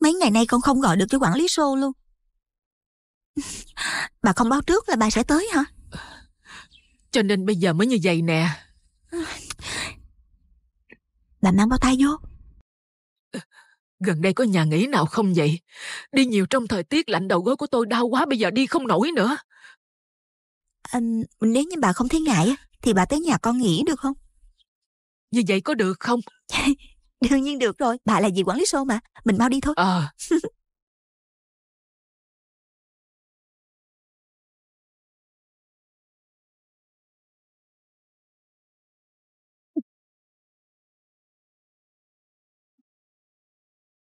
Mấy ngày nay con không gọi được cho quản lý show luôn. bà không báo trước là bà sẽ tới hả? Cho nên bây giờ mới như vậy nè. Bà mang bao tay vô. Gần đây có nhà nghỉ nào không vậy? Đi nhiều trong thời tiết lạnh đầu gối của tôi đau quá bây giờ đi không nổi nữa. À, nếu như bà không thấy ngại thì bà tới nhà con nghỉ được không? Như vậy có được không? Đương nhiên được rồi, bà là gì quản lý show mà. Mình mau đi thôi. À.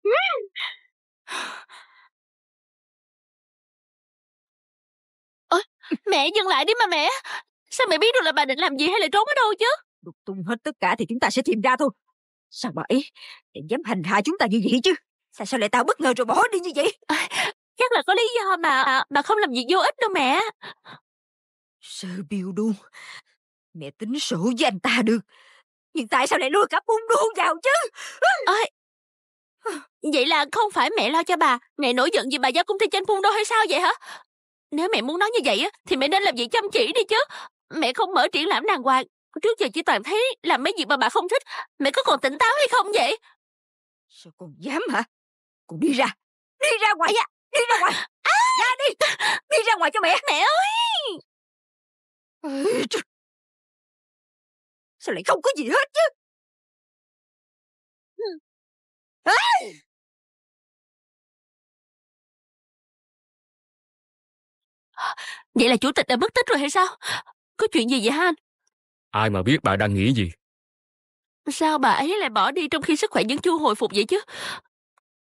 Ờ. Ôi, mẹ dừng lại đi mà mẹ Sao mẹ biết được là bà định làm gì hay là trốn ở đâu chứ Đục tung hết tất cả thì chúng ta sẽ tìm ra thôi Sao bà ý Để dám hành hạ chúng ta như vậy chứ Sao sao lại tao bất ngờ rồi bỏ đi như vậy à, Chắc là có lý do mà à, mà không làm việc vô ích đâu mẹ Sơ biểu đu Mẹ tính sổ với anh ta được Nhưng tại sao lại lôi cả bung đu vào chứ à, Vậy là không phải mẹ lo cho bà Mẹ nổi giận vì bà giao công ty tranh phun đô hay sao vậy hả Nếu mẹ muốn nói như vậy Thì mẹ nên làm việc chăm chỉ đi chứ Mẹ không mở triển lãm đàng hoàng Trước giờ chỉ toàn thấy làm mấy việc mà bà không thích Mẹ có còn tỉnh táo hay không vậy Sao con dám hả Con đi ra Đi ra ngoài á Đi ra ngoài à. Ra đi Đi ra ngoài cho mẹ Mẹ ơi Sao lại không có gì hết chứ à. Vậy là chủ tịch đã mất tích rồi hay sao Có chuyện gì vậy hả anh ai mà biết bà đang nghĩ gì sao bà ấy lại bỏ đi trong khi sức khỏe vẫn chưa hồi phục vậy chứ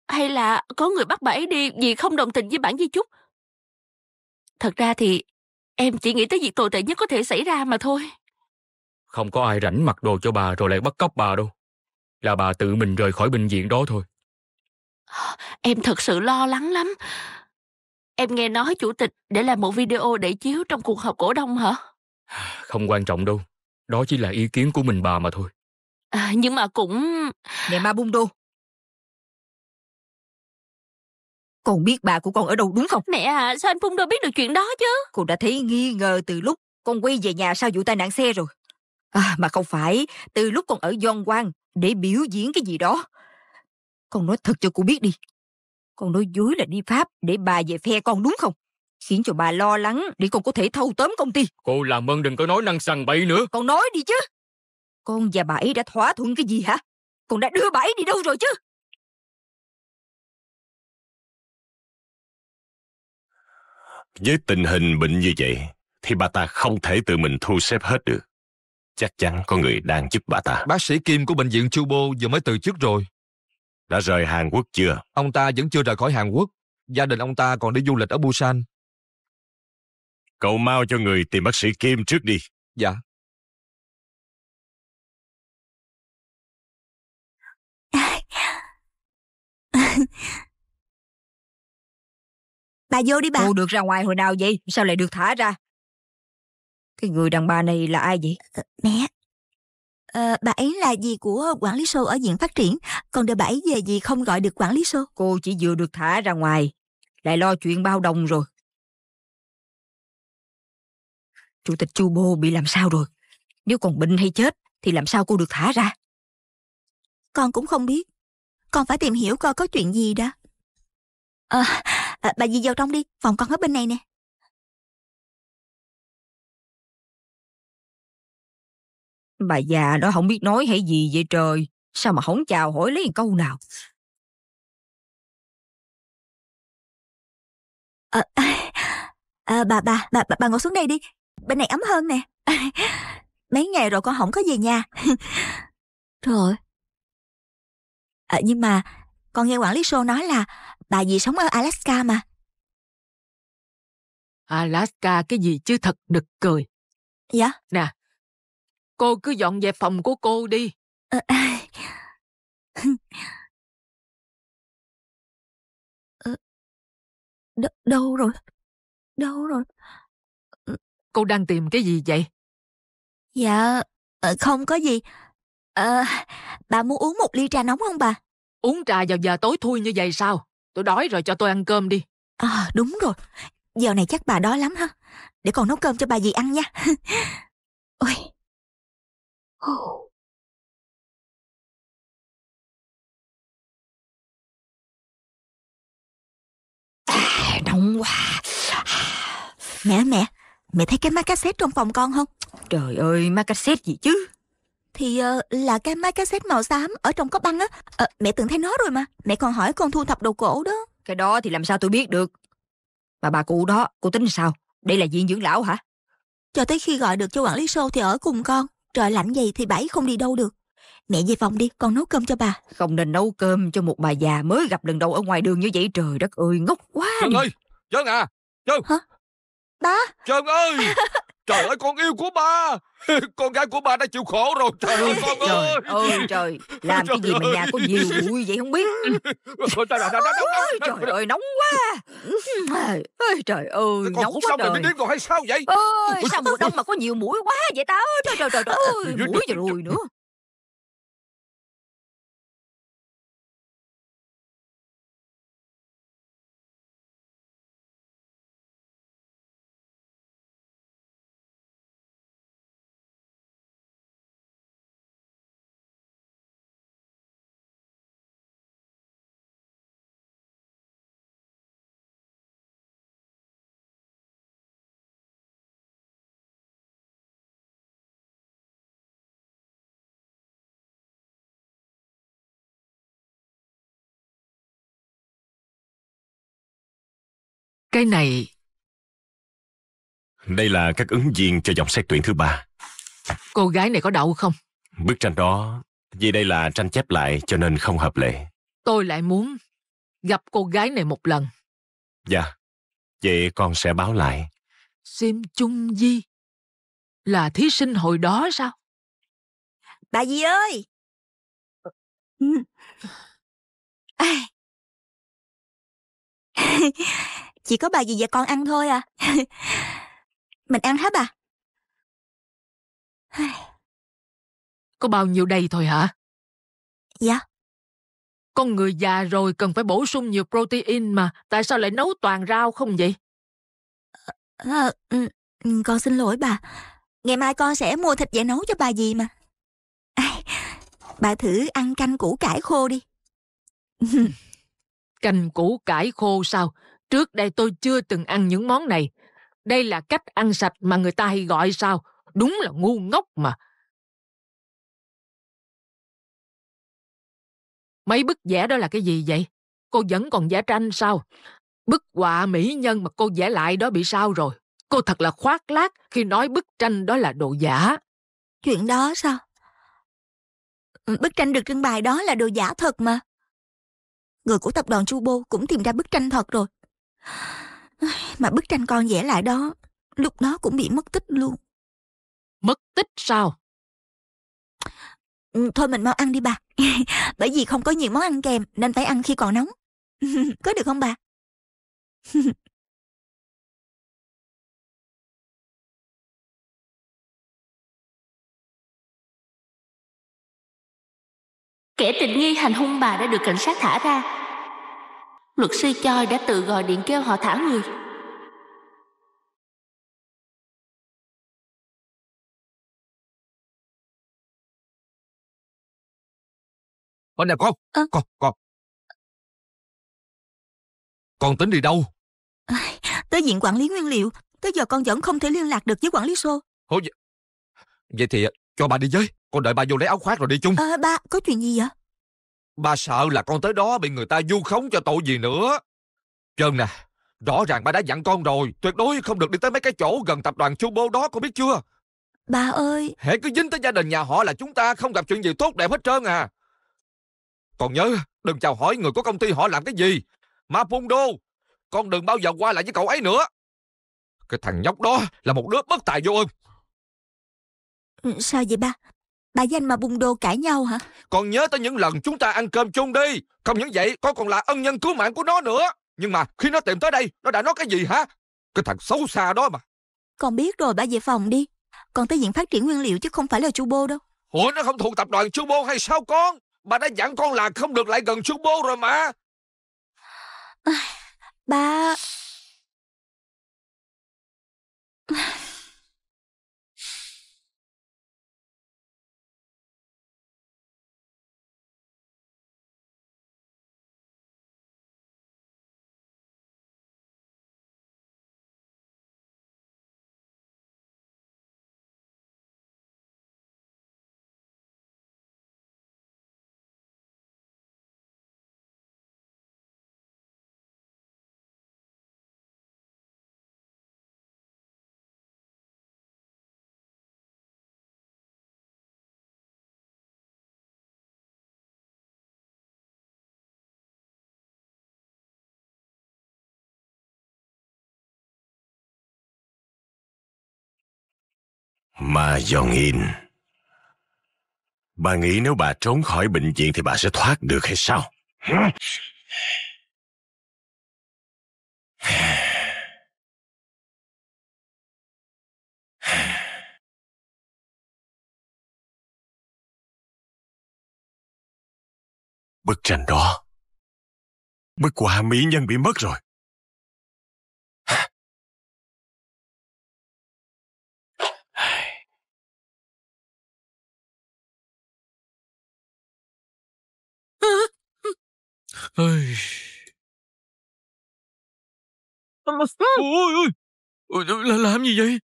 hay là có người bắt bà ấy đi vì không đồng tình với bản di chúc thật ra thì em chỉ nghĩ tới việc tồi tệ nhất có thể xảy ra mà thôi không có ai rảnh mặc đồ cho bà rồi lại bắt cóc bà đâu là bà tự mình rời khỏi bệnh viện đó thôi em thật sự lo lắng lắm em nghe nói chủ tịch để làm một video để chiếu trong cuộc họp cổ đông hả không quan trọng đâu đó chỉ là ý kiến của mình bà mà thôi. À, nhưng mà cũng... Mẹ ma bung đô. Con biết bà của con ở đâu đúng không? Mẹ à, sao anh bung đô biết được chuyện đó chứ? Cô đã thấy nghi ngờ từ lúc con quay về nhà sau vụ tai nạn xe rồi. À, mà không phải, từ lúc con ở Doan Quang để biểu diễn cái gì đó. Con nói thật cho cô biết đi. Con nói dối là đi Pháp để bà về phe con đúng không? khiến cho bà lo lắng để con có thể thâu tóm công ty cô làm ơn đừng có nói năng sằng bậy nữa con nói đi chứ con và bà ấy đã thỏa thuận cái gì hả con đã đưa bà ấy đi đâu rồi chứ với tình hình bệnh như vậy thì bà ta không thể tự mình thu xếp hết được chắc chắn có người đang giúp bà ta bác sĩ kim của bệnh viện chu vừa mới từ chức rồi đã rời hàn quốc chưa ông ta vẫn chưa rời khỏi hàn quốc gia đình ông ta còn đi du lịch ở busan Cậu mau cho người tìm bác sĩ Kim trước đi. Dạ. bà vô đi bà. Cô được ra ngoài hồi nào vậy? Sao lại được thả ra? Cái người đàn bà này là ai vậy? Ờ, mẹ. À, bà ấy là gì của quản lý show ở diện phát triển. Còn đợi bà ấy về gì không gọi được quản lý show. Cô chỉ vừa được thả ra ngoài. Lại lo chuyện bao đồng rồi. Chủ tịch Chu Bô bị làm sao rồi? Nếu còn bệnh hay chết thì làm sao cô được thả ra? Con cũng không biết. Con phải tìm hiểu coi có chuyện gì đó. À, à, bà dì vào trong đi, phòng con ở bên này nè. Bà già đó không biết nói hay gì vậy trời. Sao mà không chào hỏi lấy câu nào. À, à, à, bà, bà, bà, bà ngồi xuống đây đi bên này ấm hơn nè. Mấy ngày rồi con không có về nhà. rồi. À, nhưng mà con nghe quản lý show nói là bà dì sống ở Alaska mà. Alaska cái gì chứ thật đực cười. Dạ? Nè, cô cứ dọn về phòng của cô đi. Ờ, ờ, đ- đâu rồi? Đâu rồi? cô đang tìm cái gì vậy? Dạ, ờ, không có gì. À, bà muốn uống một ly trà nóng không bà? Uống trà vào giờ tối thui như vậy sao? Tôi đói rồi cho tôi ăn cơm đi. À, đúng rồi. Giờ này chắc bà đói lắm ha. Để còn nấu cơm cho bà dì ăn nha. Ôi. À, nóng quá. Mẹ à, mẹ, Mẹ thấy cái máy cassette trong phòng con không? Trời ơi, máy cassette gì chứ? Thì uh, là cái máy cassette màu xám ở trong cốc băng á. Uh, mẹ từng thấy nó rồi mà. Mẹ còn hỏi con thu thập đồ cổ đó. Cái đó thì làm sao tôi biết được? Mà bà cụ đó, cô tính sao? Đây là viện dưỡng lão hả? Cho tới khi gọi được cho quản lý sô thì ở cùng con. Trời lạnh vậy thì bảy không đi đâu được. Mẹ về phòng đi, con nấu cơm cho bà. Không nên nấu cơm cho một bà già mới gặp lần đầu ở ngoài đường như vậy. Trời đất ơi, ngốc quá. Trân ơi, Trân à, Trân. Hả? Ba Trần ơi Trời ơi con yêu của ba Con gái của ba đã chịu khổ rồi Trời ơi con trời ơi Ơi trời Làm trời cái gì mà nhà có nhiều bụi vậy không biết Trời, ơi nóng quá Ơi trời ơi Nóng quá trời đến rồi hay sao vậy Ơi sao mùa đông mà có nhiều mũi quá vậy tao Trời trời trời ơi Mũi rồi nữa cái này... Đây là các ứng viên cho dòng xét tuyển thứ ba. Cô gái này có đậu không? Bức tranh đó, vì đây là tranh chép lại cho nên không hợp lệ. Tôi lại muốn gặp cô gái này một lần. Dạ, vậy con sẽ báo lại. Sim Chung Di là thí sinh hồi đó sao? Bà Di ơi! Ai... chỉ có bà gì và con ăn thôi à mình ăn hết bà có bao nhiêu đây thôi hả dạ con người già rồi cần phải bổ sung nhiều protein mà tại sao lại nấu toàn rau không vậy à, con xin lỗi bà ngày mai con sẽ mua thịt về nấu cho bà gì mà à, bà thử ăn canh củ cải khô đi canh củ cải khô sao Trước đây tôi chưa từng ăn những món này. Đây là cách ăn sạch mà người ta hay gọi sao? Đúng là ngu ngốc mà. Mấy bức vẽ đó là cái gì vậy? Cô vẫn còn vẽ tranh sao? Bức họa mỹ nhân mà cô vẽ lại đó bị sao rồi? Cô thật là khoác lác khi nói bức tranh đó là đồ giả. Chuyện đó sao? Ừ, bức tranh được trưng bày đó là đồ giả thật mà. Người của tập đoàn Chu Bô cũng tìm ra bức tranh thật rồi. Mà bức tranh con vẽ lại đó, lúc đó cũng bị mất tích luôn. Mất tích sao? Ừ, thôi mình mau ăn đi bà. Bởi vì không có nhiều món ăn kèm nên phải ăn khi còn nóng. có được không bà? Kẻ tình nghi hành hung bà đã được cảnh sát thả ra Luật sư Choi đã tự gọi điện kêu họ thả người. Bên này con, à... con, con. Con tính đi đâu? tới diện quản lý nguyên liệu, tới giờ con vẫn không thể liên lạc được với quản lý xô. vậy, vậy thì cho bà đi với, con đợi bà vô lấy áo khoác rồi đi chung. À, ba, có chuyện gì vậy? ba sợ là con tới đó bị người ta vu khống cho tội gì nữa. Trơn nè, rõ ràng ba đã dặn con rồi, tuyệt đối không được đi tới mấy cái chỗ gần tập đoàn Chu Bô đó, con biết chưa? Bà ơi! Hãy cứ dính tới gia đình nhà họ là chúng ta không gặp chuyện gì tốt đẹp hết trơn à. Còn nhớ, đừng chào hỏi người của công ty họ làm cái gì. Mà Mapundo, con đừng bao giờ qua lại với cậu ấy nữa. Cái thằng nhóc đó là một đứa bất tài vô ơn. Ừ, sao vậy ba? Bà với anh đồ cãi nhau hả? còn nhớ tới những lần chúng ta ăn cơm chung đi. Không những vậy, con còn là ân nhân cứu mạng của nó nữa. Nhưng mà khi nó tìm tới đây, nó đã nói cái gì hả? Cái thằng xấu xa đó mà. Con biết rồi, bà về phòng đi. Con tới diện phát triển nguyên liệu chứ không phải là bô đâu. Ủa nó không thuộc tập đoàn bô hay sao con? Bà đã dặn con là không được lại gần bô rồi mà. À, bà... Ma Jong-in. Bà nghĩ nếu bà trốn khỏi bệnh viện thì bà sẽ thoát được hay sao? Bức tranh đó. Bức của Mỹ Nhân bị mất rồi. Ôi, ôi, ôi, là làm gì vậy?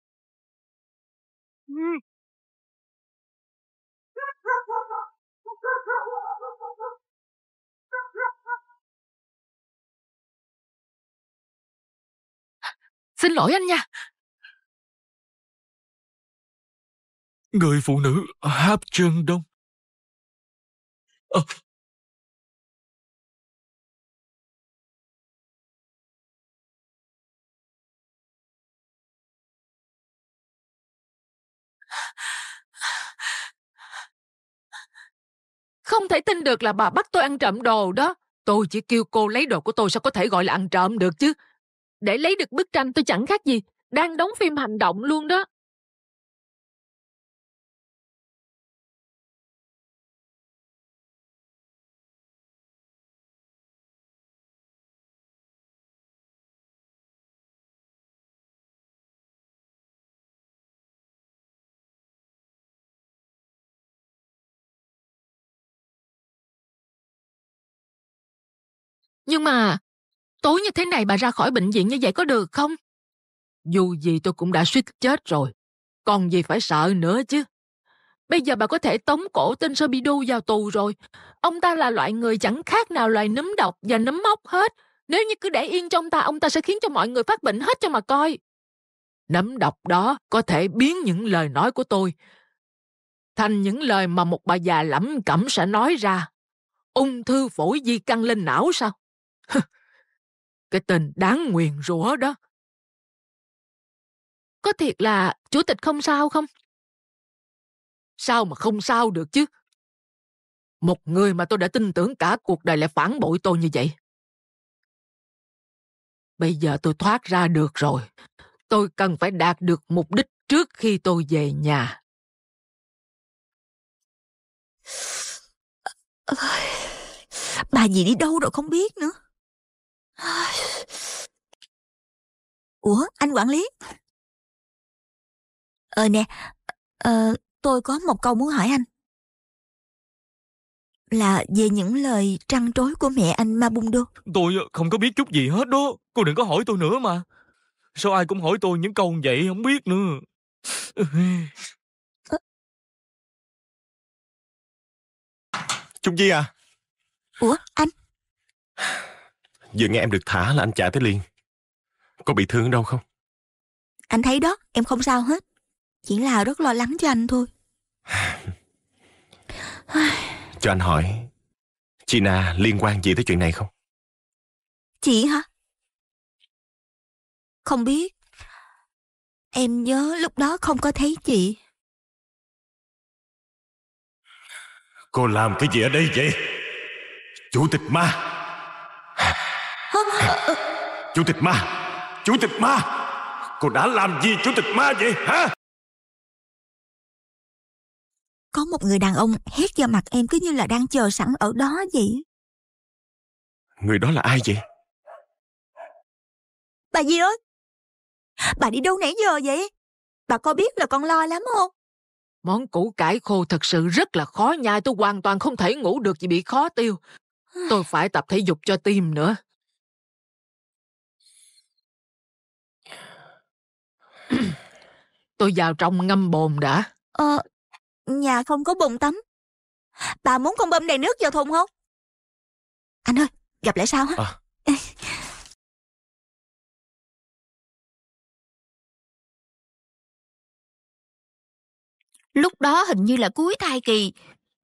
Xin lỗi anh nha. Người phụ nữ háp chân đông. À, Không thể tin được là bà bắt tôi ăn trộm đồ đó. Tôi chỉ kêu cô lấy đồ của tôi sao có thể gọi là ăn trộm được chứ. Để lấy được bức tranh tôi chẳng khác gì. Đang đóng phim hành động luôn đó. Nhưng mà tối như thế này bà ra khỏi bệnh viện như vậy có được không? Dù gì tôi cũng đã suýt chết rồi. Còn gì phải sợ nữa chứ. Bây giờ bà có thể tống cổ tên Sobidu vào tù rồi. Ông ta là loại người chẳng khác nào loài nấm độc và nấm mốc hết. Nếu như cứ để yên trong ta, ông ta sẽ khiến cho mọi người phát bệnh hết cho mà coi. Nấm độc đó có thể biến những lời nói của tôi thành những lời mà một bà già lẩm cẩm sẽ nói ra. Ung thư phổi di căn lên não sao? cái tên đáng nguyền rủa đó có thiệt là chủ tịch không sao không sao mà không sao được chứ một người mà tôi đã tin tưởng cả cuộc đời lại phản bội tôi như vậy bây giờ tôi thoát ra được rồi tôi cần phải đạt được mục đích trước khi tôi về nhà bà gì đi đâu rồi không biết nữa Ủa, anh quản lý? Ờ nè, ờ, tôi có một câu muốn hỏi anh. Là về những lời trăn trối của mẹ anh ma bung đô Tôi không có biết chút gì hết đó. Cô đừng có hỏi tôi nữa mà. Sao ai cũng hỏi tôi những câu vậy không biết nữa. Trung Di à? Ủa, anh? Vừa nghe em được thả là anh chạy tới liền. Có bị thương đâu không? Anh thấy đó, em không sao hết. Chỉ là rất lo lắng cho anh thôi. cho anh hỏi, chị liên quan gì tới chuyện này không? Chị hả? Không biết. Em nhớ lúc đó không có thấy chị. Cô làm cái gì ở đây vậy? Chủ tịch ma! Chủ tịch ma Chủ tịch ma Cô đã làm gì chủ tịch ma vậy hả Có một người đàn ông hét vào mặt em cứ như là đang chờ sẵn ở đó vậy Người đó là ai vậy Bà gì ơi, Bà đi đâu nãy giờ vậy Bà có biết là con lo lắm không Món củ cải khô thật sự rất là khó nhai Tôi hoàn toàn không thể ngủ được vì bị khó tiêu Tôi phải tập thể dục cho tim nữa tôi vào trong ngâm bồn đã. Ờ, nhà không có bồn tắm. Bà muốn con bơm đầy nước vào thùng không? Anh ơi, gặp lại sao hả? À. lúc đó hình như là cuối thai kỳ.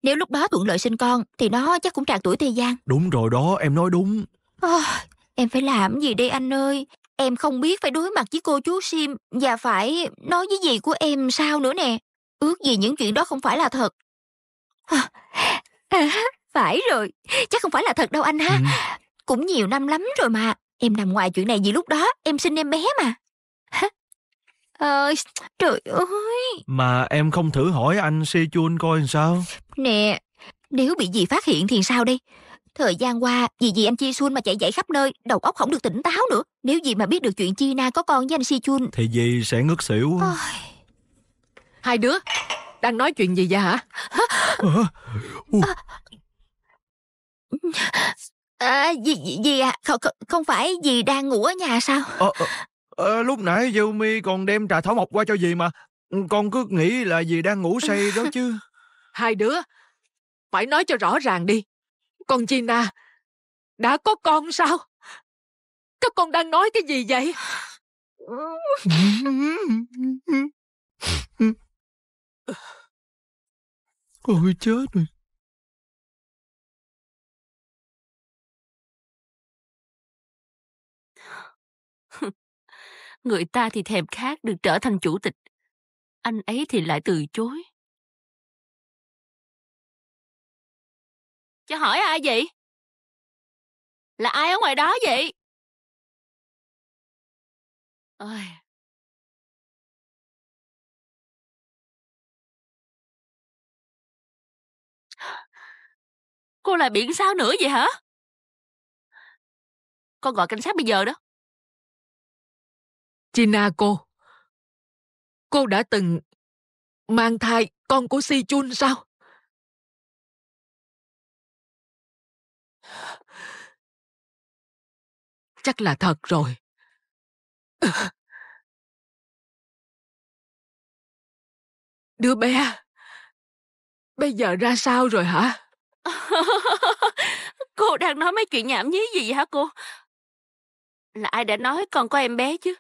Nếu lúc đó thuận lợi sinh con thì nó chắc cũng tràn tuổi thời gian. Đúng rồi đó, em nói đúng. À, em phải làm gì đây anh ơi? em không biết phải đối mặt với cô chú Sim và phải nói với gì của em sao nữa nè. Ước gì những chuyện đó không phải là thật. phải rồi, chắc không phải là thật đâu anh ha. Ừ. Cũng nhiều năm lắm rồi mà. Em nằm ngoài chuyện này vì lúc đó em sinh em bé mà. à, trời ơi. Mà em không thử hỏi anh Si Chun coi làm sao? Nè, nếu bị gì phát hiện thì sao đây? Thời gian qua, vì gì anh Chi Xuân mà chạy dậy khắp nơi, đầu óc không được tỉnh táo nữa. Nếu gì mà biết được chuyện Chi Na có con với anh Si Chun... Thì gì sẽ ngất xỉu. Ôi. Hai đứa, đang nói chuyện gì vậy hả? À, à, gì, gì, à? Không, không phải gì đang ngủ ở nhà sao? À, à, à, lúc nãy Yumi còn đem trà thảo mộc qua cho gì mà. Con cứ nghĩ là gì đang ngủ say đó chứ. Hai đứa, phải nói cho rõ ràng đi. Con Gina đã có con sao? Các con đang nói cái gì vậy? Ôi chết rồi. Người ta thì thèm khát được trở thành chủ tịch. Anh ấy thì lại từ chối. Cho hỏi ai vậy? Là ai ở ngoài đó vậy? Ôi. Cô là biển sao nữa vậy hả? Con gọi cảnh sát bây giờ đó. China cô. Cô đã từng mang thai con của Si Chun sao? Chắc là thật rồi. Đứa bé, bây giờ ra sao rồi hả? cô đang nói mấy chuyện nhảm nhí gì vậy hả cô? Là ai đã nói còn có em bé chứ?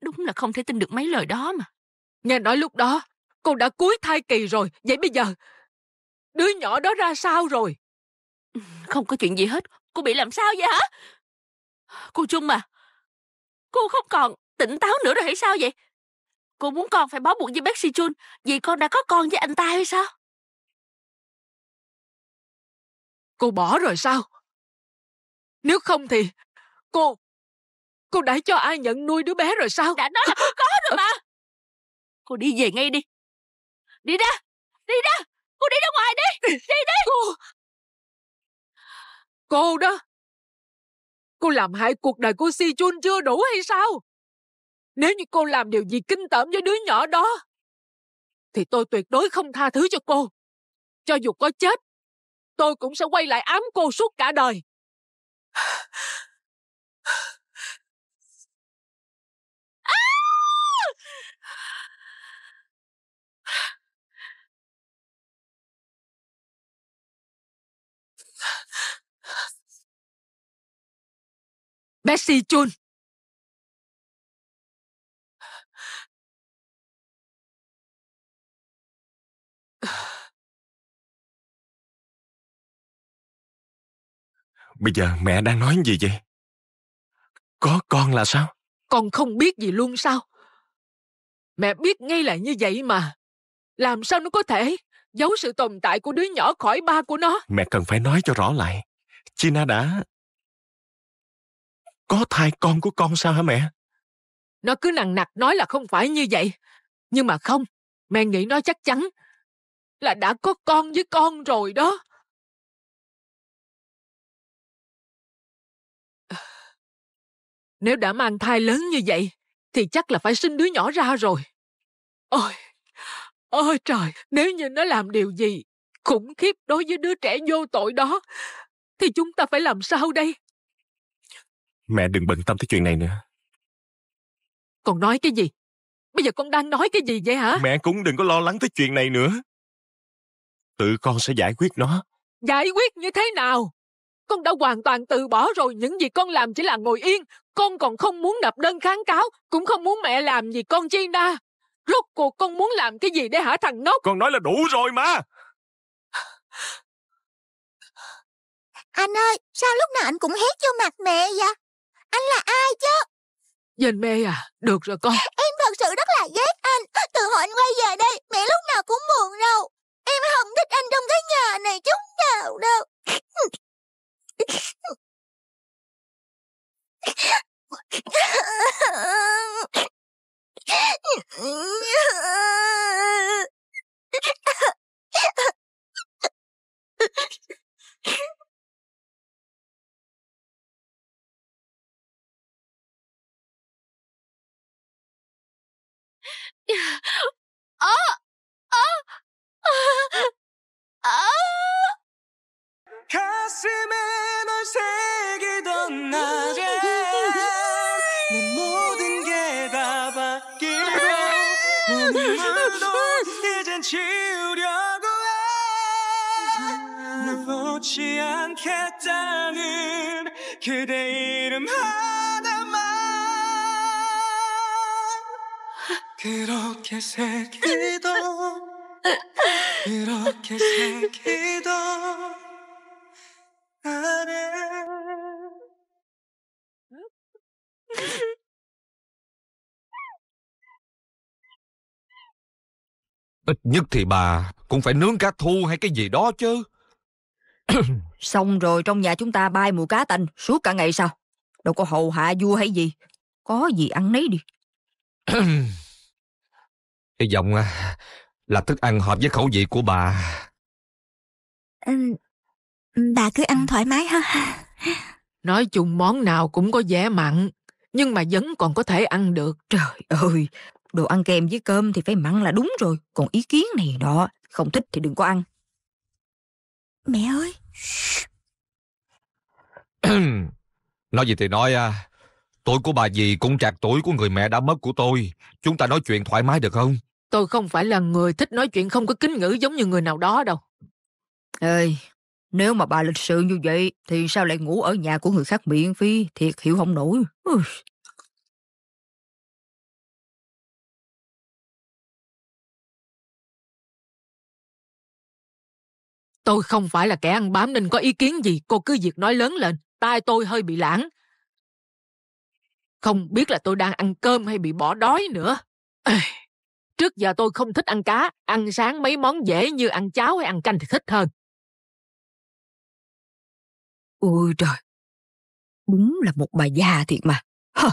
Đúng là không thể tin được mấy lời đó mà. Nghe nói lúc đó, cô đã cuối thai kỳ rồi, vậy bây giờ, đứa nhỏ đó ra sao rồi? Không có chuyện gì hết. Cô bị làm sao vậy hả? Cô Trung mà, cô không còn tỉnh táo nữa rồi hay sao vậy? Cô muốn con phải bó buộc với bác Si Chun vì con đã có con với anh ta hay sao? Cô bỏ rồi sao? Nếu không thì cô... Cô đã cho ai nhận nuôi đứa bé rồi sao? Đã nói là có rồi mà. Cô đi về ngay đi. Đi ra, đi ra, cô đi ra ngoài đi, đi đi. Cô, Cô đó! Cô làm hại cuộc đời của Si Chun chưa đủ hay sao? Nếu như cô làm điều gì kinh tởm với đứa nhỏ đó, thì tôi tuyệt đối không tha thứ cho cô. Cho dù có chết, tôi cũng sẽ quay lại ám cô suốt cả đời. Betsy Chun. Bây giờ mẹ đang nói gì vậy? Có con là sao? Con không biết gì luôn sao? Mẹ biết ngay là như vậy mà. Làm sao nó có thể giấu sự tồn tại của đứa nhỏ khỏi ba của nó? Mẹ cần phải nói cho rõ lại. China đã có thai con của con sao hả mẹ nó cứ nằng nặc nói là không phải như vậy nhưng mà không mẹ nghĩ nó chắc chắn là đã có con với con rồi đó nếu đã mang thai lớn như vậy thì chắc là phải sinh đứa nhỏ ra rồi ôi ôi trời nếu như nó làm điều gì khủng khiếp đối với đứa trẻ vô tội đó thì chúng ta phải làm sao đây Mẹ đừng bận tâm tới chuyện này nữa. Con nói cái gì? Bây giờ con đang nói cái gì vậy hả? Mẹ cũng đừng có lo lắng tới chuyện này nữa. Tự con sẽ giải quyết nó. Giải quyết như thế nào? Con đã hoàn toàn từ bỏ rồi, những gì con làm chỉ là ngồi yên. Con còn không muốn nộp đơn kháng cáo, cũng không muốn mẹ làm gì con chi na. Rốt cuộc con muốn làm cái gì để hả thằng ngốc? Con nói là đủ rồi mà. Anh ơi, sao lúc nào anh cũng hét vô mặt mẹ vậy? anh là ai chứ? Dành mê à, được rồi con. Em thật sự rất là ghét anh. Từ hồi anh quay về đây, mẹ lúc nào cũng buồn rầu. Em không thích anh trong cái nhà này chút nào đâu. 아! 아! 아! 아! 가슴에 널 새기던 날에 내 모든 게 다 바뀌고 눈물도 이젠 지우려고 해널 보지 않겠다는 그대 이름 하나 그렇게 새기도 그렇게 새기도 나를 Ít nhất thì bà cũng phải nướng cá thu hay cái gì đó chứ Xong rồi trong nhà chúng ta bay mùi cá tanh suốt cả ngày sao Đâu có hầu hạ vua hay gì Có gì ăn nấy đi Hy vọng à, là thức ăn hợp với khẩu vị của bà. bà cứ ăn thoải mái ha. Nói chung món nào cũng có vẻ mặn, nhưng mà vẫn còn có thể ăn được. Trời ơi, đồ ăn kèm với cơm thì phải mặn là đúng rồi, còn ý kiến này đó, không thích thì đừng có ăn. Mẹ ơi. nói gì thì nói à. Tôi của bà dì cũng trạc tuổi của người mẹ đã mất của tôi. Chúng ta nói chuyện thoải mái được không? Tôi không phải là người thích nói chuyện không có kính ngữ giống như người nào đó đâu. Ê, nếu mà bà lịch sự như vậy thì sao lại ngủ ở nhà của người khác miễn phí? Thiệt hiểu không nổi. Tôi không phải là kẻ ăn bám nên có ý kiến gì, cô cứ việc nói lớn lên. Tai tôi hơi bị lãng, không biết là tôi đang ăn cơm hay bị bỏ đói nữa. Ê, trước giờ tôi không thích ăn cá, ăn sáng mấy món dễ như ăn cháo hay ăn canh thì thích hơn. Ôi trời, đúng là một bà già thiệt mà. Hờ.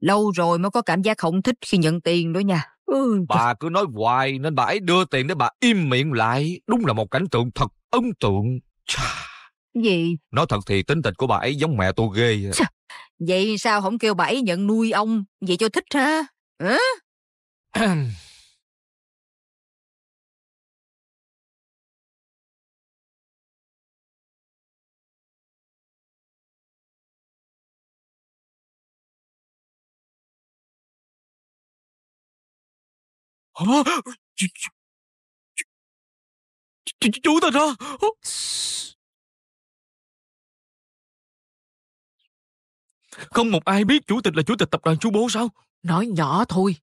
Lâu rồi mới có cảm giác không thích khi nhận tiền đó nha. Ừ, bà cứ nói hoài nên bà ấy đưa tiền để bà im miệng lại. Đúng là một cảnh tượng thật ấn tượng. Chà. Gì? Nói thật thì tính tình của bà ấy giống mẹ tôi ghê. Chà. Vậy sao không kêu bảy nhận nuôi ông Vậy cho thích ha Hả? Hả? Chú, chú, chú, chú thật Không một ai biết chủ tịch là chủ tịch tập đoàn chú bố sao? Nói nhỏ thôi.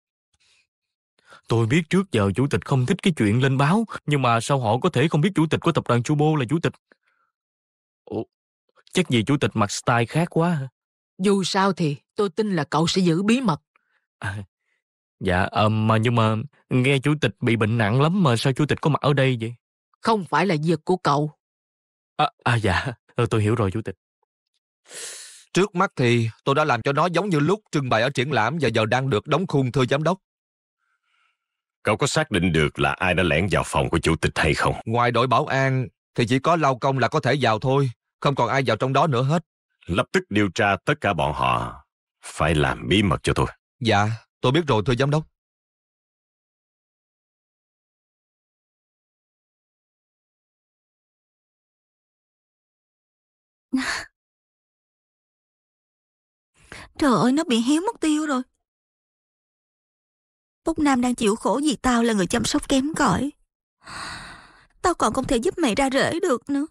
Tôi biết trước giờ chủ tịch không thích cái chuyện lên báo, nhưng mà sao họ có thể không biết chủ tịch của tập đoàn chú bố là chủ tịch? Ủa, chắc gì chủ tịch mặc style khác quá Dù sao thì tôi tin là cậu sẽ giữ bí mật. À, dạ, mà nhưng mà nghe chủ tịch bị bệnh nặng lắm mà sao chủ tịch có mặt ở đây vậy? Không phải là việc của cậu. À, à dạ, ờ, tôi hiểu rồi chủ tịch. Trước mắt thì tôi đã làm cho nó giống như lúc trưng bày ở triển lãm và giờ đang được đóng khung thưa giám đốc. Cậu có xác định được là ai đã lẻn vào phòng của chủ tịch hay không? Ngoài đội bảo an thì chỉ có lao công là có thể vào thôi, không còn ai vào trong đó nữa hết. Lập tức điều tra tất cả bọn họ. Phải làm bí mật cho tôi. Dạ, tôi biết rồi thưa giám đốc. Trời ơi, nó bị héo mất tiêu rồi. Phúc Nam đang chịu khổ vì tao là người chăm sóc kém cỏi. Tao còn không thể giúp mày ra rễ được nữa.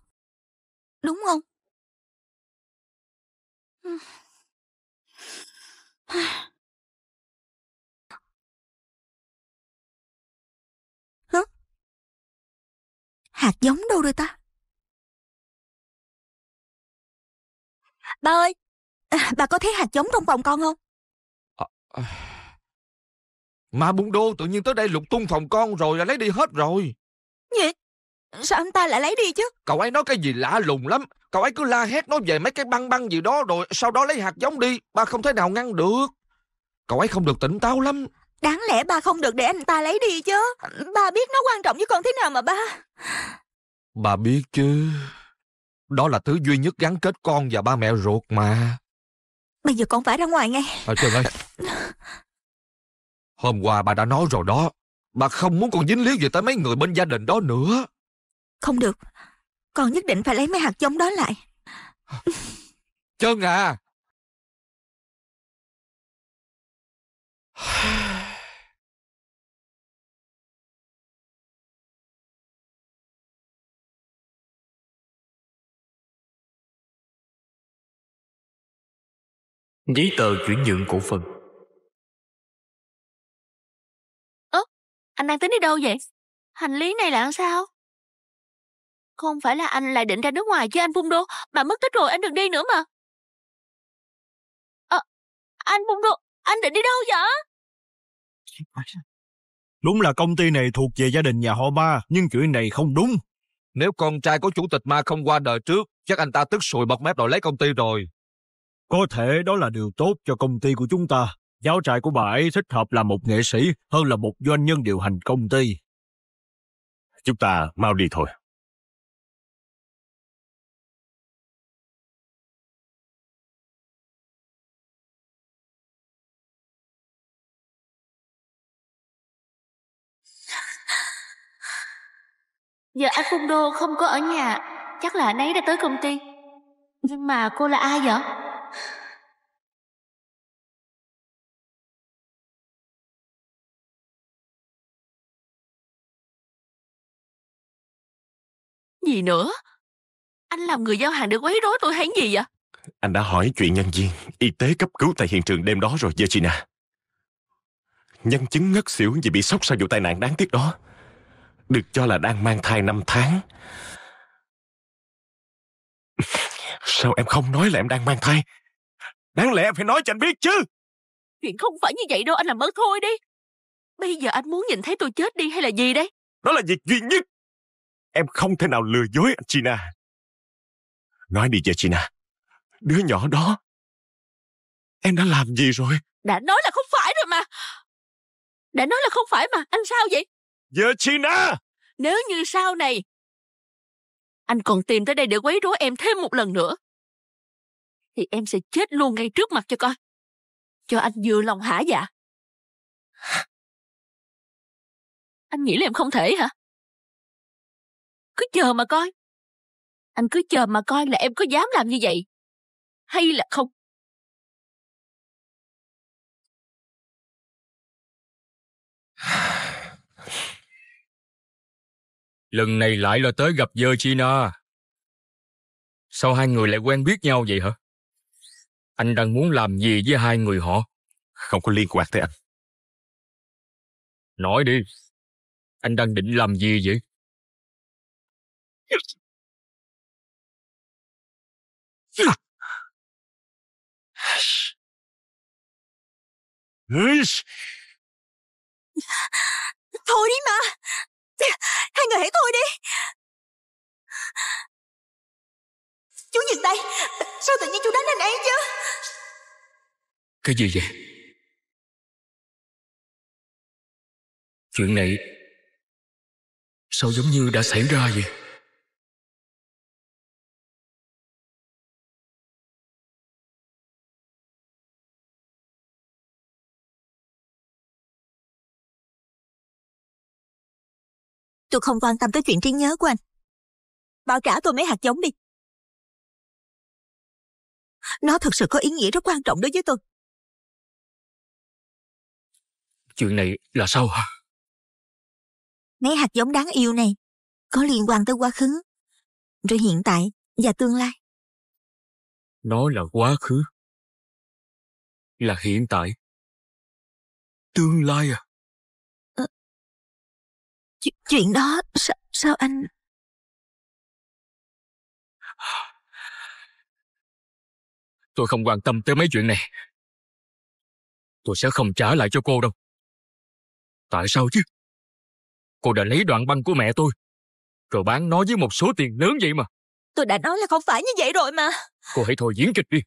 Đúng không? Hạt giống đâu rồi ta? Ba ơi, À, bà có thấy hạt giống trong phòng con không à, à... Ma Bung Đô tự nhiên tới đây lục tung phòng con rồi là lấy đi hết rồi Gì Sao anh ta lại lấy đi chứ Cậu ấy nói cái gì lạ lùng lắm Cậu ấy cứ la hét nói về mấy cái băng băng gì đó rồi Sau đó lấy hạt giống đi Ba không thể nào ngăn được Cậu ấy không được tỉnh táo lắm Đáng lẽ ba không được để anh ta lấy đi chứ Ba biết nó quan trọng với con thế nào mà ba Bà biết chứ Đó là thứ duy nhất gắn kết con và ba mẹ ruột mà Bây giờ con phải ra ngoài ngay à, ờ, Trần ơi Hôm qua bà đã nói rồi đó Bà không muốn con dính líu về tới mấy người bên gia đình đó nữa Không được Con nhất định phải lấy mấy hạt giống đó lại Trân à Giấy tờ chuyển nhượng cổ phần Ơ, anh đang tính đi đâu vậy? Hành lý này là sao? Không phải là anh lại định ra nước ngoài chứ anh Phung Đô Bà mất tích rồi anh đừng đi nữa mà Ơ, ờ, à, anh Phung Đô, anh định đi đâu vậy? Đúng là công ty này thuộc về gia đình nhà họ ba Nhưng chuyện này không đúng Nếu con trai của chủ tịch ma không qua đời trước Chắc anh ta tức sùi bọt mép đòi lấy công ty rồi có thể đó là điều tốt cho công ty của chúng ta. Giáo trại của bà ấy thích hợp là một nghệ sĩ hơn là một doanh nhân điều hành công ty. Chúng ta mau đi thôi. Giờ Alfundo không có ở nhà, chắc là anh ấy đã tới công ty. Nhưng mà cô là ai vậy? gì nữa anh làm người giao hàng để quấy rối tôi hay gì vậy anh đã hỏi chuyện nhân viên y tế cấp cứu tại hiện trường đêm đó rồi Virginia nhân chứng ngất xỉu vì bị sốc sau vụ tai nạn đáng tiếc đó được cho là đang mang thai 5 tháng sao em không nói là em đang mang thai đáng lẽ em phải nói cho anh biết chứ chuyện không phải như vậy đâu anh làm ơn thôi đi bây giờ anh muốn nhìn thấy tôi chết đi hay là gì đây đó là việc duy nhất Em không thể nào lừa dối anh Gina. Nói đi giờ Gina, đứa nhỏ đó, em đã làm gì rồi? Đã nói là không phải rồi mà. Đã nói là không phải mà, anh sao vậy? Giờ Gina! Nếu như sau này, anh còn tìm tới đây để quấy rối em thêm một lần nữa, thì em sẽ chết luôn ngay trước mặt cho coi. Cho anh vừa lòng hả dạ? Anh nghĩ là em không thể hả? Cứ chờ mà coi. Anh cứ chờ mà coi là em có dám làm như vậy. Hay là không? Lần này lại là tới gặp dơ China. Sao hai người lại quen biết nhau vậy hả? Anh đang muốn làm gì với hai người họ? Không có liên quan tới anh. Nói đi, anh đang định làm gì vậy? よし Thôi đi mà Hai người hãy thôi đi Chú dừng tay Sao tự nhiên chú đánh anh ấy chứ Cái gì vậy Chuyện này Sao giống như đã xảy ra vậy Tôi không quan tâm tới chuyện trí nhớ của anh. Bảo trả tôi mấy hạt giống đi. Nó thật sự có ý nghĩa rất quan trọng đối với tôi. Chuyện này là sao hả? Mấy hạt giống đáng yêu này có liên quan tới quá khứ, rồi hiện tại và tương lai. Nó là quá khứ, là hiện tại, tương lai à? Ch chuyện đó sao, sao anh... Tôi không quan tâm tới mấy chuyện này. Tôi sẽ không trả lại cho cô đâu. Tại sao chứ? Cô đã lấy đoạn băng của mẹ tôi, rồi bán nó với một số tiền lớn vậy mà. Tôi đã nói là không phải như vậy rồi mà. Cô hãy thôi diễn kịch đi.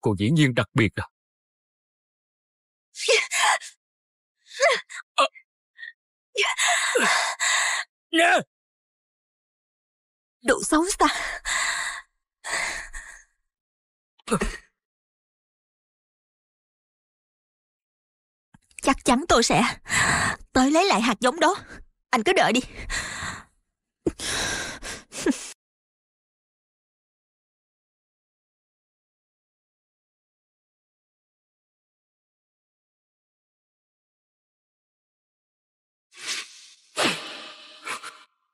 Cô diễn viên đặc biệt à. Nè Đồ xấu xa Chắc chắn tôi sẽ Tới lấy lại hạt giống đó Anh cứ đợi đi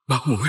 妹妹。